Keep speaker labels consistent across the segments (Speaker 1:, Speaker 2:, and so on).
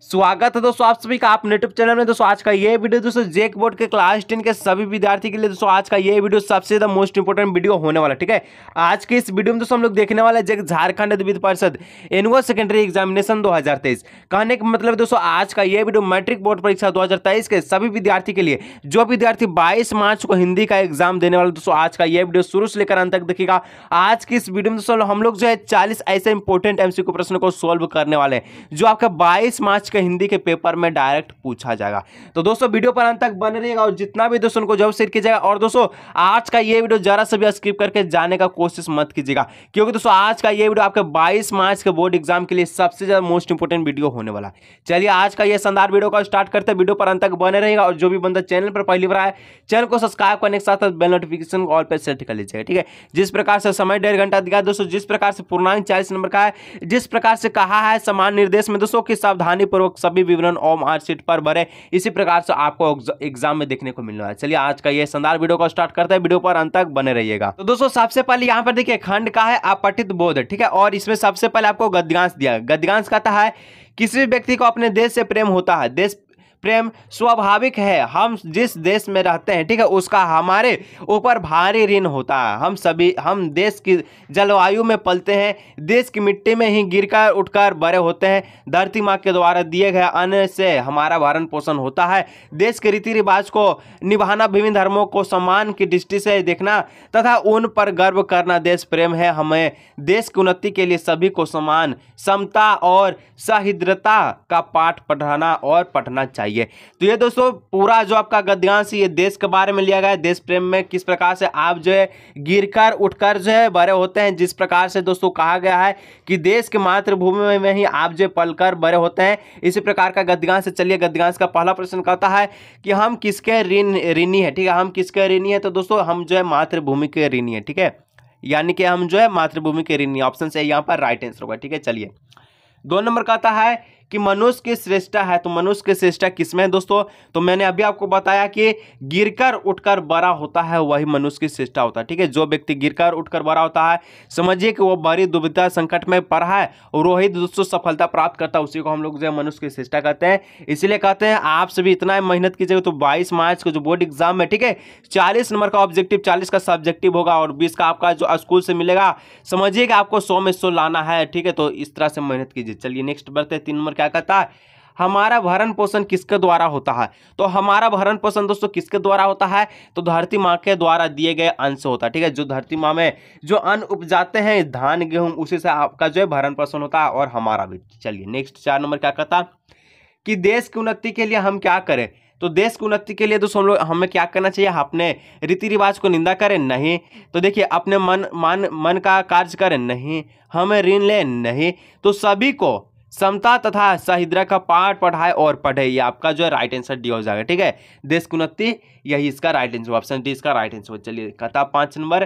Speaker 1: स्वागत है दोस्तों आप सभी का आप यूट्यूब चैनल में दोस्तों आज का ये वीडियो दोस्तों जेक बोर्ड के क्लास टेन के सभी विद्यार्थी के लिए दोस्तों आज का ये वीडियो सबसे ज़्यादा मोस्ट इंपोर्टेंट वीडियो होने वाला ठीक है आज के इस वीडियो में दोस्तों हम लोग देखने वाले जेक झारखंड विद्य परिषद एनुअल सेकेंडरी एग्जामिनेशन दो कहने का मतलब दोस्तों आज का ये वीडियो मैट्रिक बोर्ड परीक्षा दो के सभी विद्यार्थी के लिए जो विद्यार्थी बाईस मार्च को हिंदी का एग्जाम देने वाला दोस्तों आज का ये वीडियो शुरू से लेकर अंत तक देखेगा आज की इस वीडियो में दोस्तों हम लोग जो है चालीस ऐसे इंपोर्टेंट एमसी प्रश्न को सोल्व करने वाले हैं जो आपका बाईस मार्च कॉमर्स के हिंदी के पेपर में डायरेक्ट पूछा जाएगा तो दोस्तों वीडियो पर अंत तक बन रहेगा और जितना भी दोस्तों उनको जॉब शेयर कीजिएगा और दोस्तों आज का ये वीडियो जरा सा भी स्किप करके जाने का कोशिश मत कीजिएगा क्योंकि दोस्तों आज का ये वीडियो आपके बाईस मार्च के बोर्ड एग्जाम के लिए सबसे ज़्यादा मोस्ट इंपॉर्टेंट वीडियो होने वाला है चलिए आज का यह शानदार वीडियो का स्टार्ट करते हैं वीडियो पर अंत तक बने रहेगा और जो भी बंदा चैनल पर पहली बार आए चैनल को सब्सक्राइब करने के साथ साथ बेल नोटिफिकेशन ऑल पर सेट कर लीजिएगा ठीक है जिस प्रकार से समय डेढ़ घंटा दिया दोस्तों जिस प्रकार से पूर्णांक चालीस नंबर का है जिस प्रकार से कहा है समान निर्देश में दोस्तों की सावधानी पर पूर्वक सभी विवरण ओम आर सीट पर भरे इसी प्रकार से आपको एग्जाम में देखने को मिलना है चलिए आज का ये शानदार वीडियो को स्टार्ट करते हैं वीडियो पर अंत तक बने रहिएगा तो दोस्तों सबसे पहले यहाँ पर देखिए खंड का है आपटित बोध ठीक है और इसमें सबसे पहले आपको गद्यांश दिया गद्यांश कहता है किसी भी व्यक्ति को अपने देश से प्रेम होता है देश प्रेम स्वाभाविक है हम जिस देश में रहते हैं ठीक है उसका हमारे ऊपर भारी ऋण होता है हम सभी हम देश की जलवायु में पलते हैं देश की मिट्टी में ही गिरकर उठकर बड़े होते हैं धरती माँ के द्वारा दिए गए अन्न से हमारा भरण पोषण होता है देश के रीति रिवाज को निभाना विभिन्न धर्मों को सम्मान की दृष्टि से देखना तथा उन पर गर्व करना देश प्रेम है हमें देश की उन्नति के लिए सभी को समान समता और सहिद्रता का पाठ पढ़ाना और पढ़ना चाहिए चाहिए तो ये दोस्तों पूरा जो आपका गद्यांश ये देश के बारे में लिया गया है देश प्रेम में किस प्रकार से आप जो है गिर कर उठकर जो है बड़े होते हैं जिस प्रकार से दोस्तों कहा गया है कि देश के मातृभूमि में ही आप जो पलकर बड़े होते हैं इसी प्रकार का गद्यांश चलिए गद्यांश का पहला प्रश्न कहता है कि हम किसके ऋण ऋणी है ठीक है हम किसके ऋणी है तो दोस्तों हम जो है मातृभूमि के ऋणी है ठीक है यानी कि हम जो है मातृभूमि के ऋणी ऑप्शन से यहाँ पर राइट आंसर होगा ठीक है चलिए दो नंबर कहता है कि मनुष्य की श्रेष्ठा है तो मनुष्य की श्रेष्ठा किसमें है दोस्तों तो मैंने अभी आपको बताया कि गिरकर उठकर बड़ा होता है वही मनुष्य की श्रेष्ठा होता है ठीक है जो व्यक्ति गिरकर उठकर बड़ा होता है समझिए कि वो बड़ी दुविधा संकट में पड़ा है और वही दोस्तों सफलता प्राप्त करता है उसी को हम लोग जो है मनुष्य की श्रेष्ठा कहते हैं इसलिए कहते हैं आप सभी इतना मेहनत कीजिएगा तो बाईस मार्च को जो बोर्ड एग्जाम है ठीक है चालीस नंबर का ऑब्जेक्टिव चालीस का सब्जेक्टिव होगा और बीस का आपका जो स्कूल से मिलेगा समझिए कि आपको सौ में सौ लाना है ठीक है तो इस तरह से मेहनत कीजिए चलिए नेक्स्ट बढ़ते हैं तीन नंबर क्या कहता है हमारा भरण पोषण किसके द्वारा होता है तो हमारा भरण पोषण दोस्तों किसके द्वारा होता है तो धरती माँ के द्वारा दिए गए अन्न से होता है ठीक है जो धरती माँ में जो अन्न उपजाते हैं धान गेहूं उसी से आपका जो है भरण पोषण होता है और हमारा भी चलिए नेक्स्ट चार नंबर क्या कहता कि देश की उन्नति के लिए हम क्या करें तो देश की उन्नति के लिए दोस्तों हम लोग हमें क्या करना चाहिए अपने रीति रिवाज को निंदा करें नहीं तो देखिए अपने मन मान मन का कार्य करें नहीं हमें ऋण लें नहीं तो सभी को समता तथा सहिद्रा का पाठ पढ़ाए और पढ़े ये आपका जो है राइट आंसर डी हो जाएगा ठीक है देश कुन्नति यही इसका राइट आंसर ऑप्शन डी इसका राइट आंसर चलिए कथा पाँच नंबर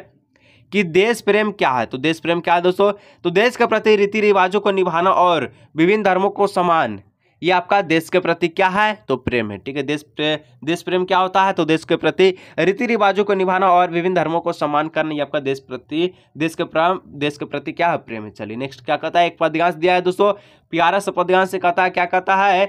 Speaker 1: कि देश प्रेम क्या है तो देश प्रेम क्या है दोस्तों तो देश के प्रति रीति रिवाजों को निभाना और विभिन्न धर्मों को समान ये आपका देश के प्रति क्या है तो प्रेम है ठीक है देश प्रे, देश प्रेम क्या होता है तो देश के प्रति रीति रिवाजों को निभाना और विभिन्न धर्मों को सम्मान करना ये आपका देश प्रति देश के प्रेम देश के प्रति क्या है प्रेम है चलिए नेक्स्ट क्या कहता है एक पद्यांश दिया है दोस्तों प्यारा से पद्यांश से कहता है क्या कहता है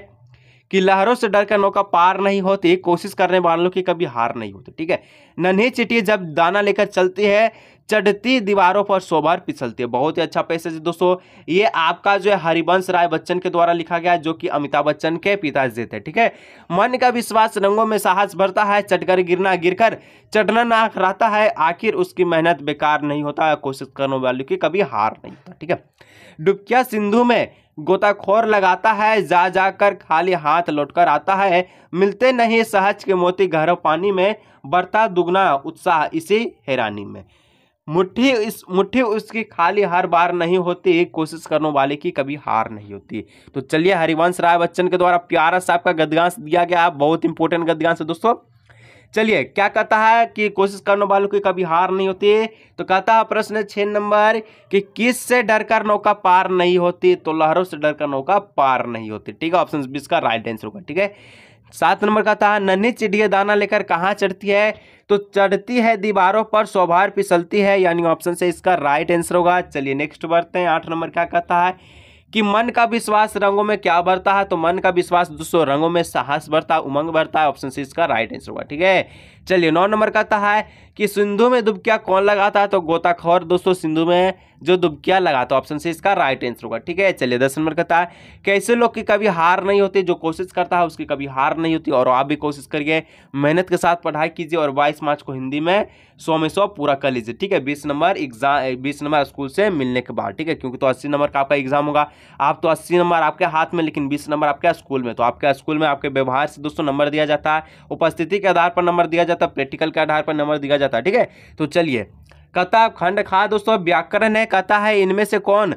Speaker 1: कि लहरों से डर कर नौका पार नहीं होती कोशिश करने वालों की कभी हार नहीं होती ठीक है नन्ही चिटी जब दाना लेकर चलती है चढ़ती दीवारों पर सोबार पिछलती है बहुत ही अच्छा पैसेज दोस्तों ये आपका जो है हरिवंश राय बच्चन के द्वारा लिखा गया जो कि अमिताभ बच्चन के पिताजी थे ठीक है मन का विश्वास रंगों में साहस भरता है चटकर गिरना गिरकर चढ़ना नाक रहता है आखिर उसकी मेहनत बेकार नहीं होता कोशिश करने वालों की कभी हार नहीं होता ठीक है डुबकिया सिंधु में गोताखोर लगाता है जा जाकर खाली हाथ लौटकर आता है मिलते नहीं सहज के मोती गहरा पानी में बढ़ता दुगना उत्साह इसी हैरानी में मुट्ठी इस मुट्ठी उसकी खाली हर बार नहीं होती कोशिश करने वाले की कभी हार नहीं होती तो चलिए हरिवंश राय बच्चन के द्वारा प्यारा साहब का गदगांश दिया गया बहुत इंपॉर्टेंट गदगांश है दोस्तों चलिए क्या कहता है कि कोशिश करने वालों की कभी हार नहीं होती तो कहता है प्रश्न छ नंबर कि किस से डरकर नौका पार नहीं होती तो लहरों से डरकर नौका पार नहीं होती ठीक है ऑप्शन बीस का राइट आंसर होगा ठीक है सात नंबर कहता है नन्ही चिड़िया दाना लेकर कहाँ चढ़ती है तो चढ़ती है दीवारों पर सोभार पिसलती है यानी ऑप्शन से इसका राइट आंसर होगा चलिए नेक्स्ट बढ़ते हैं आठ नंबर क्या कहता है कि मन का विश्वास रंगों में क्या बढ़ता है तो मन का विश्वास दोस्तों रंगों में साहस बढ़ता है उमंग बढ़ता है ऑप्शन सी इसका राइट आंसर होगा ठीक है चलिए नौ नंबर कहता है कि सिंधु में दुबकिया कौन लगाता है तो गोताखोर दोस्तों सिंधु में जो दुबकिया लगाता है ऑप्शन से इसका राइट आंसर होगा ठीक है चलिए दस नंबर कहता है कैसे लोग की कभी हार नहीं होती जो कोशिश करता है उसकी कभी हार नहीं होती और आप भी कोशिश करिए मेहनत के साथ पढ़ाई कीजिए और बाईस मार्च को हिंदी में सौ में सौ पूरा कर लीजिए ठीक है बीस नंबर एग्जाम बीस नंबर स्कूल से मिलने के बाद ठीक है क्योंकि तो अस्सी नंबर का आपका एग्जाम होगा आप तो अस्सी नंबर आपके हाथ में लेकिन बीस नंबर आपके स्कूल में तो आपके स्कूल में आपके व्यवहार से दोस्तों नंबर दिया जाता है उपस्थिति के आधार पर नंबर दिया जाता जाता है तब प्रैक्टिकल के आधार पर नंबर दिया जाता है ठीक है तो चलिए कथा खंड खा दोस्तों व्याकरण है कथा है इनमें से कौन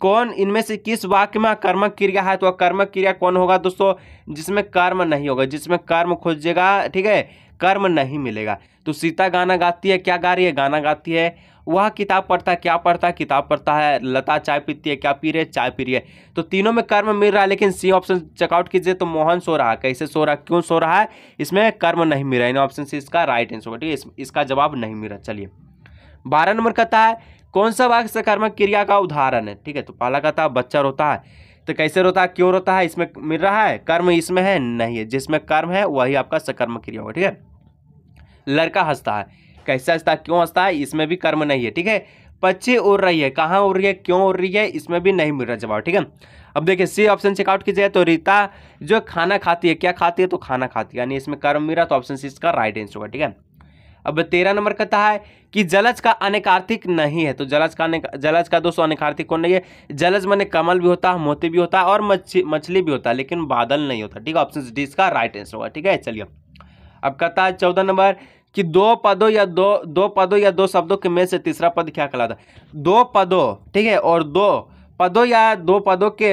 Speaker 1: कौन इनमें से किस वाक्य में कर्मक क्रिया है तो कर्मक क्रिया कौन होगा दोस्तों जिसमें कर्म नहीं होगा जिसमें कर्म खोजेगा ठीक है कर्म नहीं मिलेगा तो सीता गाना गाती है क्या गा रही है गाना गाती है वह किताब पढ़ता है क्या पढ़ता है किताब पढ़ता है लता चाय पीती है क्या पी रही है चाय पी रही है तो तीनों में कर्म मिल रहा है लेकिन सी ऑप्शन चेकआउट कीजिए तो मोहन सो रहा है कैसे सो रहा है क्यों सो रहा है इसमें कर्म नहीं मिल रहा है इन ऑप्शन से इसका राइट आंसर होगा ठीक है इसका जवाब नहीं मिला चलिए बारह नंबर कहता है कौन सा वाक्य सकर्मक क्रिया का उदाहरण है ठीक है तो पहला कहता है बच्चा रोता है तो कैसे रोता है क्यों रोता है इसमें मिल रहा है कर्म इसमें है नहीं है जिसमें कर्म है वही आपका सकर्म क्रिया होगा ठीक है लड़का हंसता है कैसे हंसता क्यों हंसता है इसमें भी कर्म नहीं है ठीक है पच्ची उड़ रही है कहाँ उड़ रही है क्यों उड़ रही है इसमें भी नहीं मिल रहा जवाब ठीक है अब देखिए सी ऑप्शन चेकआउट की जाए तो रीता जो खाना खाती है क्या खाती है तो खाना खाती है यानी इसमें कर्म मिला तो ऑप्शन सी इसका राइट आंसर होगा ठीक है अब तेरह नंबर कहता है कि जलज का अनेकार्थिक नहीं है तो जलज का जलज का दोस्तों अनेकार्थिक कौन नहीं है जलज मैंने कमल भी होता है मोती भी होता है और मछली भी होता है लेकिन बादल नहीं होता ठीक है ऑप्शन डी इसका राइट आंसर होगा ठीक है चलिए अब कहता है चौदह नंबर कि दो पदों या दो दो पदों या दो शब्दों के में से तीसरा पद क्या कहलाता है दो पदों ठीक है और दो पदों या दो पदों के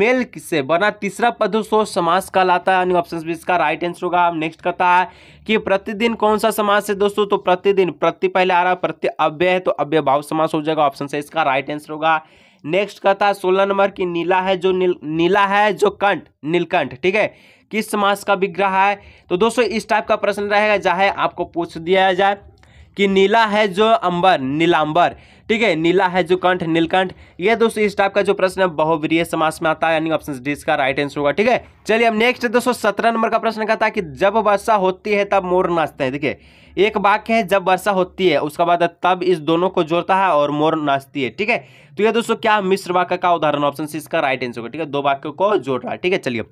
Speaker 1: मेल से बना तीसरा पद सो समास कहलाता है ऑप्शन बी इसका राइट आंसर होगा हम नेक्स्ट कहता है कि प्रतिदिन कौन सा समास है दोस्तों तो प्रतिदिन प्रति पहले आ रहा है प्रति अव्य है तो अव्य भाव समास हो जाएगा ऑप्शन से इसका राइट आंसर होगा नेक्स्ट कहता है सोलह नंबर की नीला है जो नील नीला है जो कंठ नीलकंठ ठीक है किस समास का विग्रह है तो दोस्तों इस टाइप का प्रश्न रहेगा चाहे आपको पूछ दिया जाए कि नीला है जो अंबर नीलांबर ठीक है नीला है जो कंठ नीलकंठ ये दोस्तों इस टाइप का जो प्रश्न है बहुवीय समास में आता है यानी ऑप्शन डी इसका राइट आंसर होगा ठीक है चलिए अब नेक्स्ट दोस्तों सत्रह नंबर का प्रश्न कहता है कि जब वर्षा होती है तब मोर नाचते हैं देखिए एक वाक्य है जब वर्षा होती है उसके बाद तब इस दोनों को जोड़ता है और मोर नाचती है ठीक है तो ये दोस्तों क्या मिश्र वाक्य का उदाहरण ऑप्शन सी इसका राइट आंसर होगा ठीक है दो वाक्यों को जोड़ रहा है ठीक है चलिए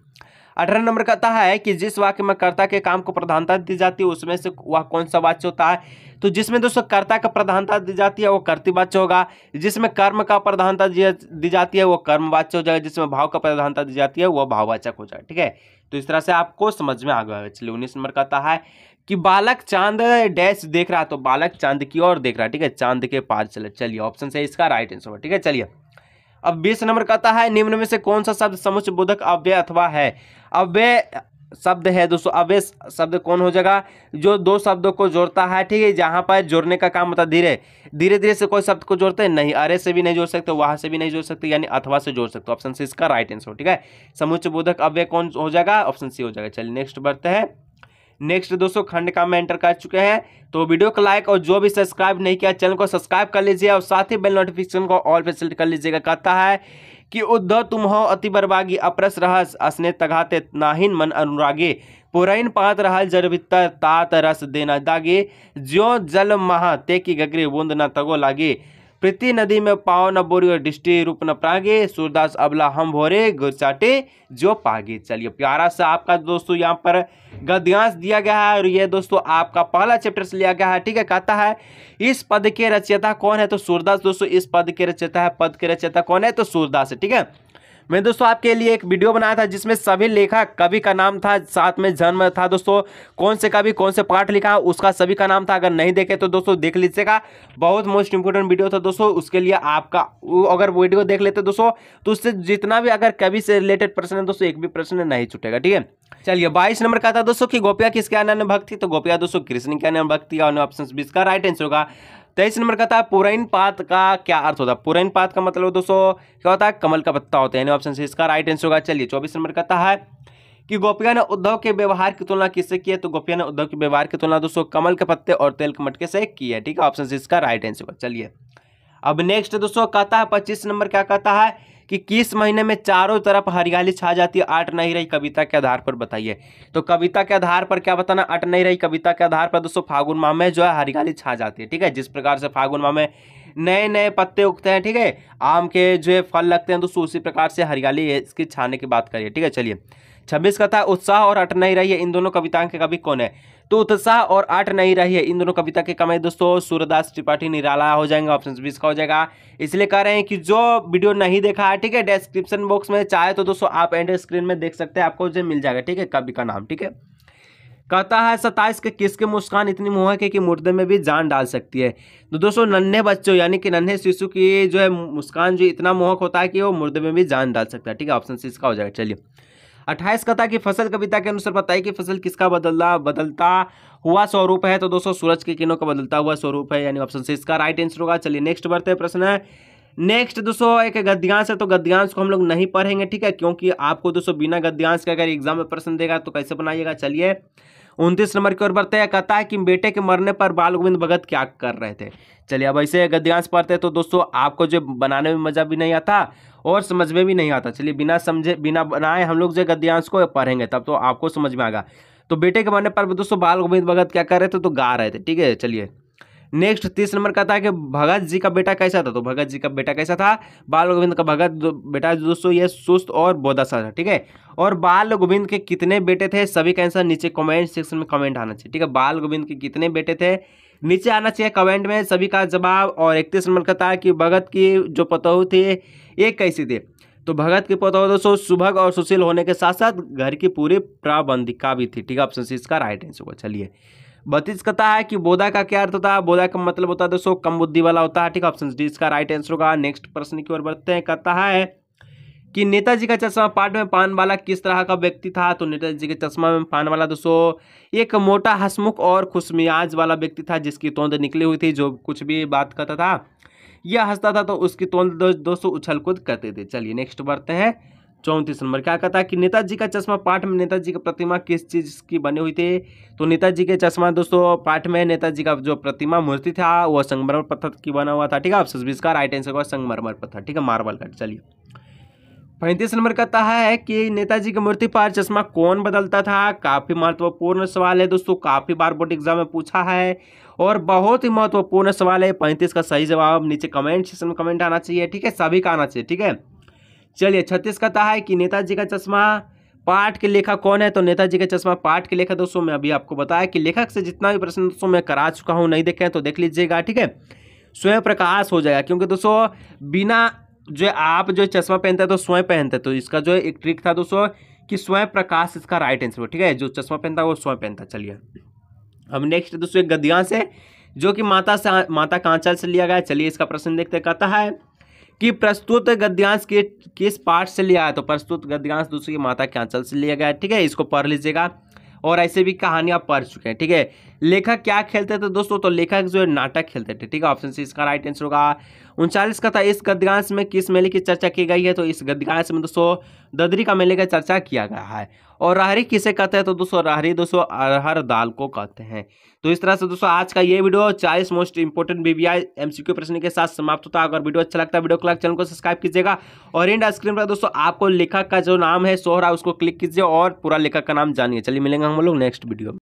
Speaker 1: अठारह नंबर कहता है कि जिस वाक्य में कर्ता के काम को प्रधानता दी जाती है उसमें से वह कौन सा वाच्य होता है तो जिसमें दोस्तों कर्ता का प्रधानता दी जाती है वो कर्तिवाच्य होगा जिसमें कर्म का प्रधानता दी जाती है वो कर्मवाच्य हो जाएगा जिसमें भाव का प्रधानता दी जाती है वह भाववाचक हो जाएगा ठीक है तो इस तरह से आपको समझ में आ गया चलिए उन्नीस नंबर कहता है कि बालक चांद डैश देख रहा तो बालक चांद की ओर देख रहा है ठीक है चांद के पार चले चलिए ऑप्शन से इसका राइट आंसर होगा ठीक है चलिए अब बीस नंबर कहता है निम्न में से कौन सा शब्द समुच्च बोधक अव्यय अथवा है अव्यय शब्द है दोस्तों अव्य शब्द कौन हो जाएगा जो दो शब्दों को जोड़ता है ठीक है जहाँ पर जोड़ने का काम होता है धीरे धीरे धीरे से कोई शब्द को जोड़ते हैं नहीं अरे से भी नहीं जोड़ सकते वहाँ से भी नहीं जोड़ सकते यानी अथवा से जोड़ सकते ऑप्शन सी इसका राइट आंसर हो ठीक है समुच्च बोधक अव्यय कौन हो जाएगा ऑप्शन सी हो जाएगा चलिए नेक्स्ट बढ़ते हैं नेक्स्ट दोस्तों खंड का में एंटर कर चुके हैं तो वीडियो को लाइक और जो भी सब्सक्राइब नहीं किया चैनल को सब्सक्राइब कर लीजिए और साथ ही बेल नोटिफिकेशन को ऑल पे सेलेक्ट कर लीजिएगा कहता है कि उद्धव तुम हो अति बर्बागी अप्रस रहस असने तघाते नाहिन मन अनुरागे पुरैन पात रहल जरवितर तात रस देना दागे ज्यो जल महा ते की गगरी बूंद न तगो लागे प्रीति नदी में पाव न बोरी और दृष्टि रूप न प्रागे सूरदास अबला हम भोरे गुरचाटे जो पागे चलिए प्यारा सा आपका दोस्तों यहाँ पर गद्यांश दिया गया है और ये दोस्तों आपका पहला चैप्टर से लिया गया है ठीक है कहता है इस पद के रचयिता कौन है तो सूरदास दोस्तों इस पद के रचयिता है पद के रचयिता कौन है तो सूरदास है ठीक है मैं दोस्तों आपके लिए एक वीडियो बनाया था जिसमें सभी लेखक कवि का नाम था साथ में जन्म था दोस्तों कौन से कवि कौन से पाठ लिखा उसका सभी का नाम था अगर नहीं देखे तो दोस्तों देख लीजिएगा बहुत मोस्ट इंपोर्टेंट वीडियो था दोस्तों उसके लिए आपका अगर वीडियो देख लेते दोस्तों तो उससे जितना भी अगर कवि से रिलेटेड प्रश्न है दोस्तों एक भी प्रश्न नहीं छुटेगा ठीक है चलिए बाईस नंबर का था दोस्तों कि गोपिया किसके अन्य भक्त थी तो गोपिया दोस्तों कृष्ण के अन्य भक्ति ऑप्शन बीस का राइट आंसर होगा तेईस नंबर का था पुरैन पात का क्या अर्थ होता है पुरैन पात का मतलब दोस्तों क्या होता है कमल का पत्ता होता है ऑप्शन से इसका राइट आंसर होगा चलिए चौबीस नंबर का था है कि गोपिया ने उद्धव के व्यवहार की तुलना किससे की है तो गोपिया ने उद्धव के व्यवहार की तुलना दोस्तों कमल के पत्ते और तेल के मटके से की है ठीक है ऑप्शन से इसका राइट आंसर होगा चलिए अब नेक्स्ट दोस्तों कहता है पच्चीस नंबर क्या कहता है कि किस महीने में चारों तरफ हरियाली छा जाती है आट नहीं रही कविता के आधार पर बताइए तो कविता के आधार पर क्या बताना अट नहीं रही कविता के आधार पर दोस्तों फागुन माह में जो है हरियाली छा जाती है ठीक है जिस प्रकार से फागुन माह में नए नए पत्ते उगते हैं ठीक है आम के जो है फल लगते हैं दोस्तों उसी प्रकार से हरियाली इसकी छाने की बात करिए ठीक है चलिए छब्बीस का था उत्साह और अट नहीं रही है इन दोनों कविताओं के कवि कौन है तो उत्साह और आठ नहीं रही है इन दोनों कविता के कमाई दोस्तों सूर्यदास त्रिपाठी निराला हो जाएंगे ऑप्शन बीस का हो जाएगा इसलिए कह रहे हैं कि जो वीडियो नहीं देखा है ठीक है डिस्क्रिप्शन बॉक्स में चाहे तो दोस्तों आप एंड स्क्रीन में देख सकते हैं आपको जो मिल जाएगा ठीक है कवि का नाम ठीक है कहता है सताइस के किसके मुस्कान इतनी मोहक है कि मुर्दे में भी जान डाल सकती है तो दोस्तों नन्हे बच्चों यानी कि नन्हे शिशु की जो है मुस्कान जो इतना मोहक होता है कि वो मुर्दे में भी जान डाल सकता है ठीक है ऑप्शन सी इसका हो जाएगा चलिए अट्ठाईस कथा की फसल कविता के अनुसार बताइए कि फसल किसका बदला बदलता हुआ स्वरूप है तो दोस्तों सूरज के किनों का बदलता हुआ स्वरूप है यानी ऑप्शन से इसका राइट आंसर होगा चलिए नेक्स्ट बढ़ते हैं प्रश्न नेक्स्ट दोस्तों एक गद्यांश है तो गद्यांश को हम लोग नहीं पढ़ेंगे ठीक है क्योंकि आपको दोस्तों बिना गद्यांश के अगर एग्जाम में प्रश्न देगा तो कैसे बनाइएगा चलिए उनतीस नंबर की ओर बढ़ते हैं कहता है कि बेटे के मरने पर बाल गोविंद भगत क्या कर रहे थे चलिए अब ऐसे गद्यांश पढ़ते हैं तो दोस्तों आपको जो बनाने में मजा भी नहीं आता और समझ में भी नहीं आता चलिए बिना समझे बिना बनाए हम लोग जो गद्यांश को पढ़ेंगे तब तो आपको समझ में आएगा तो बेटे के मरने पर दोस्तों बाल गोविंद भगत क्या कर रहे थे तो गा रहे थे ठीक है चलिए नेक्स्ट तीस नंबर का था कि भगत जी का बेटा कैसा था तो भगत जी का बेटा कैसा था बाल गोविंद का भगत बेटा दोस्तों ये सुस्त और बोधा सा था ठीक है और बाल गोविंद के कितने बेटे थे सभी का आंसर नीचे कमेंट सेक्शन में कमेंट आना चाहिए ठीक है बाल गोविंद के कितने बेटे थे नीचे आना चाहिए कमेंट में सभी का जवाब और इकतीस नंबर का था कि भगत की जो पतोह थी ये कैसी थी तो भगत की पतोह दोस्तों सुभग और सुशील होने के साथ साथ घर की पूरी प्राबंधिका भी थी ठीक है ऑप्शन सी इसका राइट आंसर होगा चलिए बत्तीस कथा है कि बोधा का क्या अर्थ होता है बोधा का मतलब होता है दोस्तों कम बुद्धि वाला होता है ठीक है ऑप्शन डी इसका राइट आंसर होगा नेक्स्ट प्रश्न की ओर बढ़ते हैं कहता है कि नेताजी का चश्मा पार्ट में पान वाला किस तरह का व्यक्ति था तो नेताजी के चश्मा में पान वाला दोस्तों एक मोटा हसमुख और खुशमियाज वाला व्यक्ति था जिसकी तोंद निकली हुई थी जो कुछ भी बात करता था यह हंसता था तो उसकी तोंद दोस्तों उछल कूद करते थे चलिए नेक्स्ट बढ़ते हैं चौंतीस नंबर क्या कहता है कि नेताजी का चश्मा पाठ में नेताजी की प्रतिमा किस चीज़ की बनी हुई थी तो नेताजी के चश्मा दोस्तों पाठ में नेताजी का जो प्रतिमा मूर्ति था वह संगमरमर पत्थर की बना हुआ था ठीक है आप राइट आंसर संगमरमर पत्थर ठीक है मार्बल का चलिए पैंतीस नंबर का कहा है कि नेताजी की मूर्ति पर चश्मा कौन बदलता था काफ़ी महत्वपूर्ण सवाल है दोस्तों काफ़ी बार बोर्ड एग्जाम में पूछा है और बहुत ही महत्वपूर्ण सवाल है पैंतीस का सही जवाब नीचे कमेंट सेक्शन में कमेंट आना चाहिए ठीक है सभी का आना चाहिए ठीक है चलिए छत्तीस का कहा है कि नेताजी का चश्मा पाठ के लेखक कौन है तो नेताजी का चश्मा पाठ के लेखक दोस्तों में अभी आपको बताया कि लेखक से जितना भी प्रश्न दोस्तों में करा चुका हूँ नहीं देखे तो देख लीजिएगा ठीक है स्वयं प्रकाश हो जाएगा क्योंकि दोस्तों बिना जो आप जो चश्मा पहनते हैं तो स्वयं पहनते हैं तो इसका जो एक ट्रिक था दोस्तों कि स्वयं प्रकाश इसका राइट आंसर ठीक है जो चश्मा पहनता है वो स्वयं पहनता चलिए अब नेक्स्ट दोस्तों एक गद्यांश है जो कि माता से माता कांचल से लिया गया चलिए इसका प्रश्न देखते कहता है कि प्रस्तुत गद्यांश के किस पार्ट से लिया है तो प्रस्तुत गद्यांश दोस्तों की माता कांचल से लिया गया है ठीक है इसको पढ़ लीजिएगा और ऐसे भी कहानियाँ आप पढ़ चुके हैं ठीक है लेखक क्या खेलते थे दोस्तों तो लेखक जो है नाटक खेलते थे ठीक है ऑप्शन सी इसका राइट आंसर होगा उनचालीस का था इस गद्यांश में किस मेले की चर्चा की गई है तो इस गद्यांश में दोस्तों ददरी का मेले का चर्चा किया गया है और राहरी किसे कहते हैं तो दोस्तों राहरी दोस्तों अरहर दाल को कहते हैं तो इस तरह से दोस्तों आज का ये वीडियो चालीस मोस्ट इंपोर्टेंट बीबीआई एमसीक्यू प्रश्न के साथ समाप्त होता है अगर वीडियो अच्छा लगता है वीडियो क्लाक चैनल को सब्सक्राइब कीजिएगा और इंड स्क्रीन पर दोस्तों आपको लेखक का जो नाम है सोहरा उसको क्लिक कीजिए और पूरा लेखक का नाम जानिए चलिए मिलेंगे हम लोग नेक्स्ट वीडियो में